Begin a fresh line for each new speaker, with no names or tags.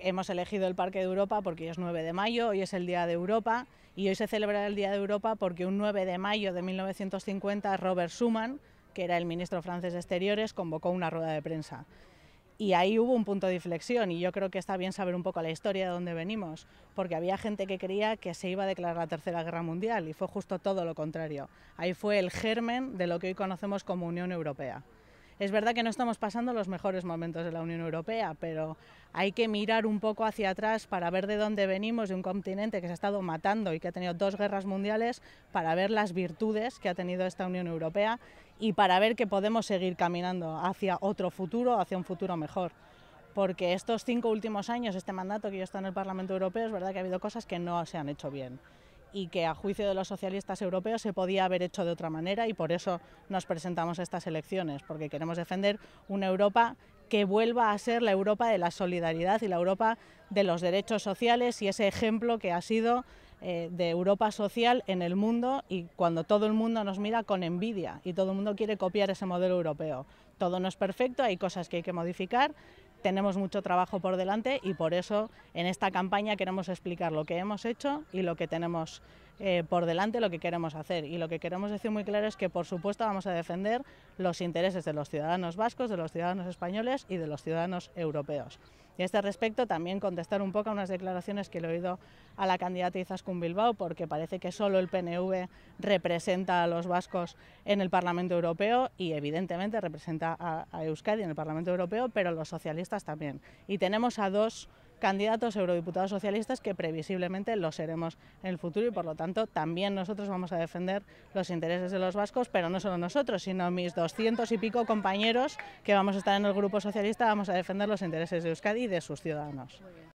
hemos elegido el Parque de Europa porque hoy es 9 de mayo, hoy es el Día de Europa y hoy se celebra el Día de Europa porque un 9 de mayo de 1950 Robert Schuman, que era el ministro francés de Exteriores, convocó una rueda de prensa. Y ahí hubo un punto de inflexión y yo creo que está bien saber un poco la historia de dónde venimos, porque había gente que creía que se iba a declarar la Tercera Guerra Mundial y fue justo todo lo contrario. Ahí fue el germen de lo que hoy conocemos como Unión Europea. Es verdad que no estamos pasando los mejores momentos de la Unión Europea, pero hay que mirar un poco hacia atrás para ver de dónde venimos, de un continente que se ha estado matando y que ha tenido dos guerras mundiales, para ver las virtudes que ha tenido esta Unión Europea y para ver que podemos seguir caminando hacia otro futuro, hacia un futuro mejor. Porque estos cinco últimos años, este mandato que yo he en el Parlamento Europeo, es verdad que ha habido cosas que no se han hecho bien y que a juicio de los socialistas europeos se podía haber hecho de otra manera y por eso nos presentamos a estas elecciones, porque queremos defender una Europa que vuelva a ser la Europa de la solidaridad y la Europa de los derechos sociales y ese ejemplo que ha sido eh, de Europa social en el mundo y cuando todo el mundo nos mira con envidia y todo el mundo quiere copiar ese modelo europeo. Todo no es perfecto, hay cosas que hay que modificar, tenemos mucho trabajo por delante y por eso en esta campaña queremos explicar lo que hemos hecho y lo que tenemos eh, por delante, lo que queremos hacer. Y lo que queremos decir muy claro es que, por supuesto, vamos a defender los intereses de los ciudadanos vascos, de los ciudadanos españoles y de los ciudadanos europeos. Y a este respecto también contestar un poco a unas declaraciones que le he oído a la candidata un Bilbao, porque parece que solo el PNV representa a los vascos en el Parlamento Europeo y evidentemente representa a, Euskadi en el Parlamento Europeo, pero los socialistas también. Y tenemos a dos candidatos eurodiputados socialistas que previsiblemente lo seremos en el futuro y por lo tanto también nosotros vamos a defender los intereses de los vascos, pero no solo nosotros, sino mis doscientos y pico compañeros que vamos a estar en el Grupo Socialista, vamos a defender los intereses de Euskadi y de sus ciudadanos.